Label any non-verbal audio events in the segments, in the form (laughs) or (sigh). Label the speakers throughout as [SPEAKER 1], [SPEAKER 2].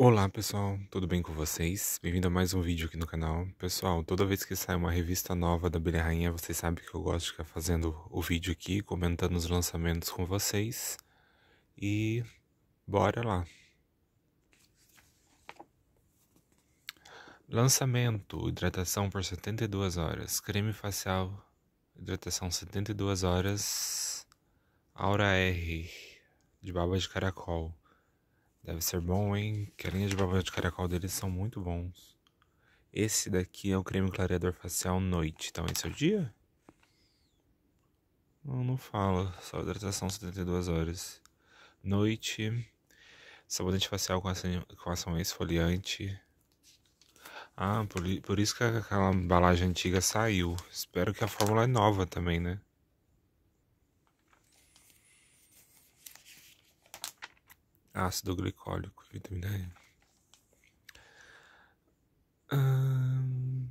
[SPEAKER 1] Olá pessoal, tudo bem com vocês? Bem-vindo a mais um vídeo aqui no canal. Pessoal, toda vez que sai uma revista nova da Abelha Rainha, vocês sabem que eu gosto de ficar fazendo o vídeo aqui, comentando os lançamentos com vocês. E bora lá! Lançamento, hidratação por 72 horas, creme facial, hidratação 72 horas, Aura R, de baba de caracol. Deve ser bom, hein? Que a linha de babel de caracol deles são muito bons. Esse daqui é o creme clareador facial noite. Então esse é o dia? Não, não fala. Só hidratação 72 horas. Noite. Sabonete facial com ação, com ação esfoliante. Ah, por, por isso que aquela embalagem antiga saiu. Espero que a fórmula é nova também, né? ácido glicólico, vitamina E. Hum,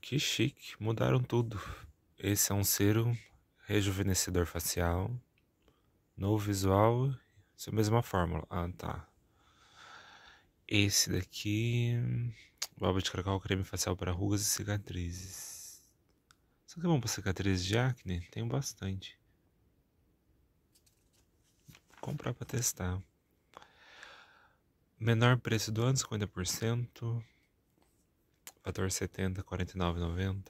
[SPEAKER 1] que chique, mudaram tudo. Esse é um cero rejuvenescedor facial, novo visual, essa é a mesma fórmula. Ah, tá. Esse daqui, baba de Cacau creme facial para rugas e cicatrizes. Será que é bom para cicatrizes de acne? Tenho bastante comprar para testar. Menor preço do ano, 50%. Fator 70, 49,90.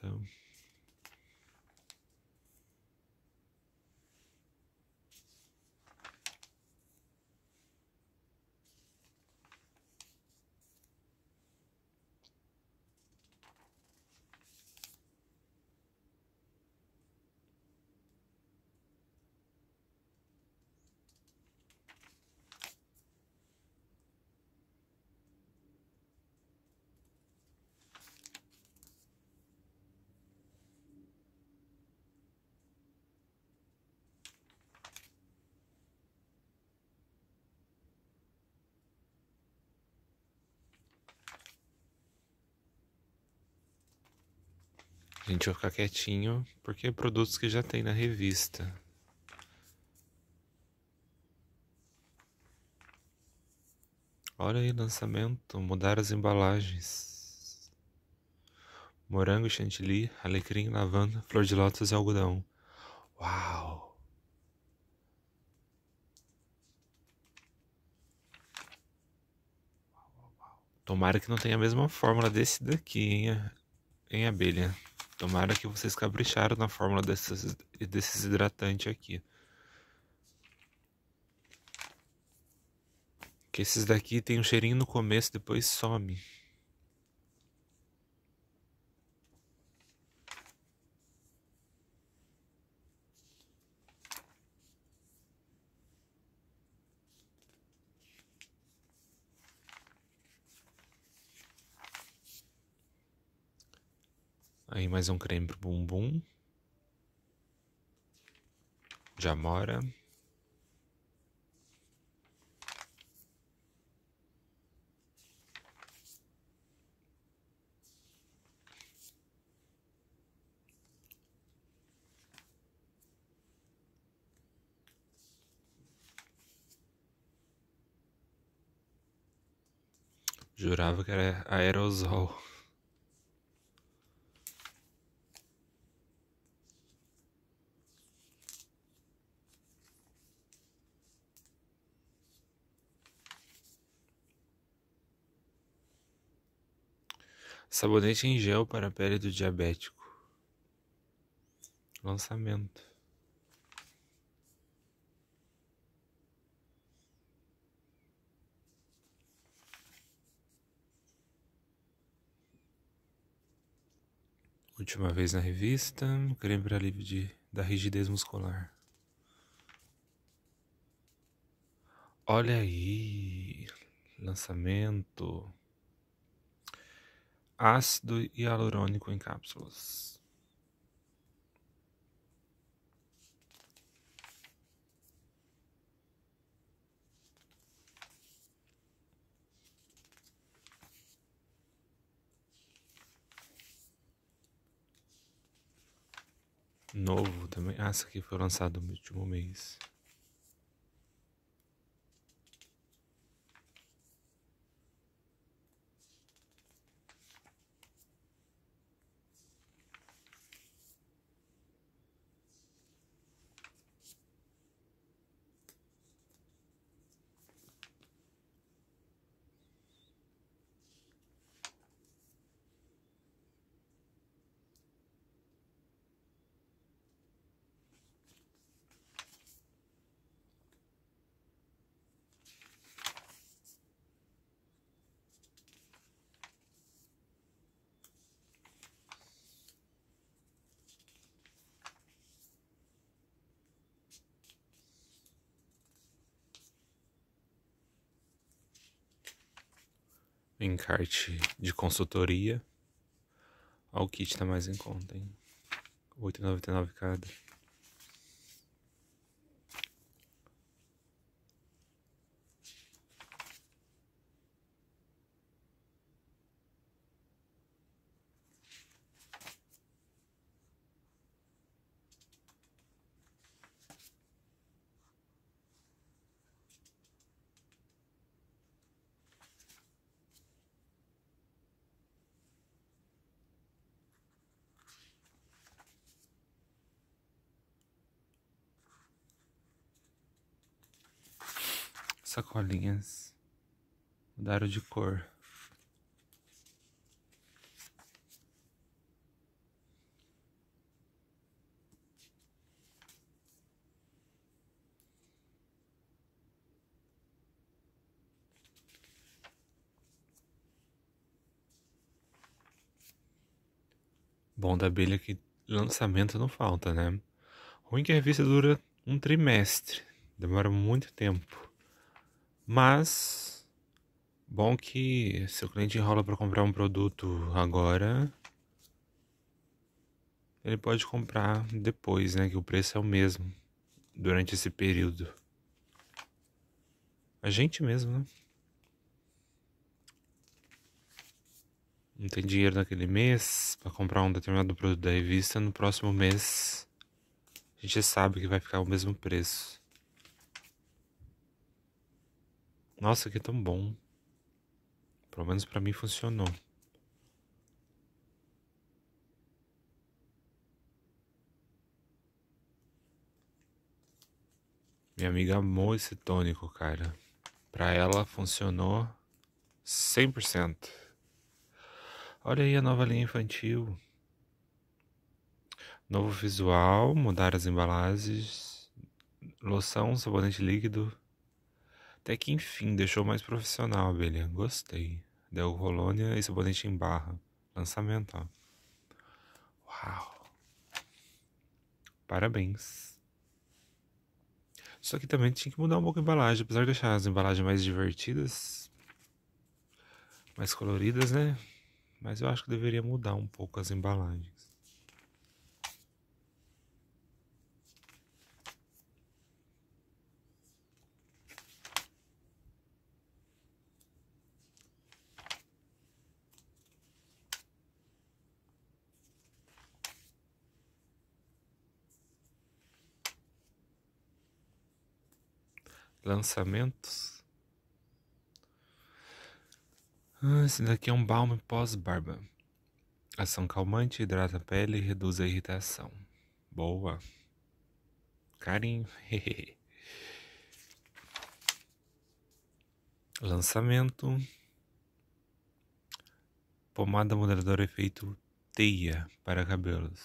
[SPEAKER 1] A gente vai ficar quietinho porque é produtos que já tem na revista. Olha aí, lançamento, mudar as embalagens. Morango, chantilly, alecrim, lavanda, flor de lótus e algodão. Uau! Tomara que não tenha a mesma fórmula desse daqui, hein? em abelha. Tomara que vocês capricharam na fórmula desses, desses hidratantes aqui. Que esses daqui tem um cheirinho no começo, depois some. Aí mais um creme pro bumbum. De amora. Jurava que era aerosol. Sabonete em gel para a pele do diabético. Lançamento. Última vez na revista, creme para alívio de, da rigidez muscular. Olha aí, lançamento ácido hialurônico em cápsulas. Novo também. Ah, isso aqui foi lançado no último mês. encarte de consultoria. Olha o kit tá mais em conta, hein? 8,99 cada. sacolinhas mudaram de cor. Bom da abelha que lançamento não falta, né? Ruim que a revista dura um trimestre, demora muito tempo. Mas, bom que seu cliente enrola para comprar um produto agora, ele pode comprar depois, né? Que o preço é o mesmo durante esse período. A gente mesmo, né? Não tem dinheiro naquele mês para comprar um determinado produto da revista. No próximo mês, a gente sabe que vai ficar o mesmo preço. Nossa, que é tão bom. Pelo menos para mim funcionou. Minha amiga amou esse tônico, cara. Pra ela funcionou 100%. Olha aí a nova linha infantil. Novo visual, mudar as embalagens, loção, sabonete líquido, até que enfim, deixou mais profissional a abelha. Gostei. Del Colônia e sabonete em barra. Lançamento, ó. Uau! Parabéns! Só que também tinha que mudar um pouco a embalagem, apesar de deixar as embalagens mais divertidas, mais coloridas, né? Mas eu acho que deveria mudar um pouco as embalagens. lançamentos. Ah, esse daqui é um balme pós-barba. Ação calmante, hidrata a pele e reduz a irritação. Boa. Carinho. (laughs) Lançamento. Pomada moderadora efeito teia para cabelos.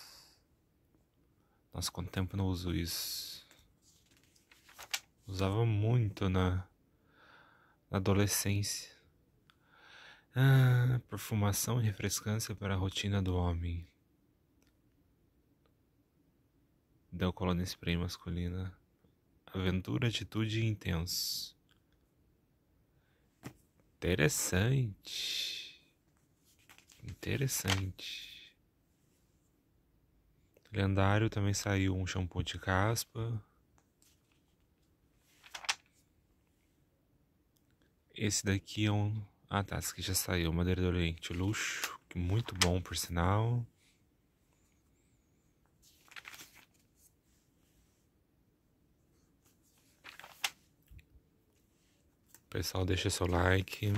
[SPEAKER 1] Nossa, quanto tempo não uso isso. Usava muito na, na adolescência. Ah, perfumação e refrescância para a rotina do homem. deu Colônia Spray masculina. Aventura, atitude e intenso. Interessante. Interessante. Lendário também saiu um shampoo de caspa. Esse daqui é um... Ah, tá, esse aqui já saiu. Madeira do Oriente Luxo. Muito bom, por sinal. Pessoal, deixa seu like.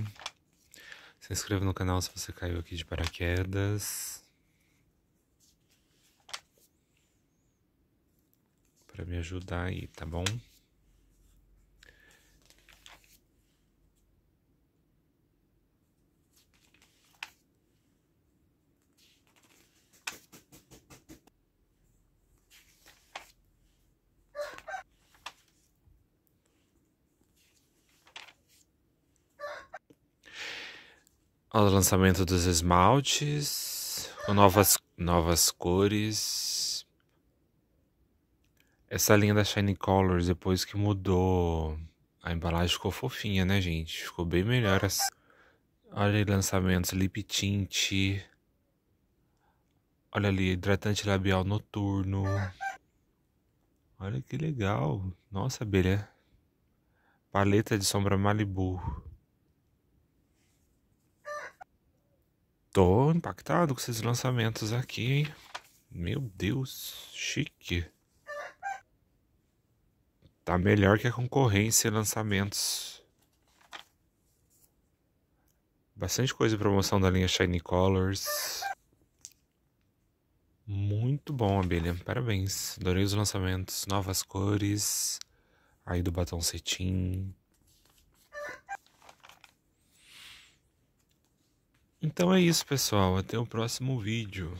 [SPEAKER 1] Se inscreva no canal se você caiu aqui de paraquedas. Para me ajudar aí, tá bom? o lançamento dos esmaltes, com novas, novas cores. Essa linha da Shiny Colors, depois que mudou, a embalagem ficou fofinha, né, gente? Ficou bem melhor. As... Olha aí, lançamentos, lip tint. Olha ali, hidratante labial noturno. Olha que legal. Nossa, abelha. Paleta de sombra Malibu. Tô impactado com esses lançamentos aqui, hein? Meu Deus, chique. Tá melhor que a concorrência lançamentos. Bastante coisa em promoção da linha Shiny Colors. Muito bom, abelha. Parabéns. Adorei os lançamentos. Novas cores. Aí do batom cetim. Então é isso, pessoal. Até o próximo vídeo.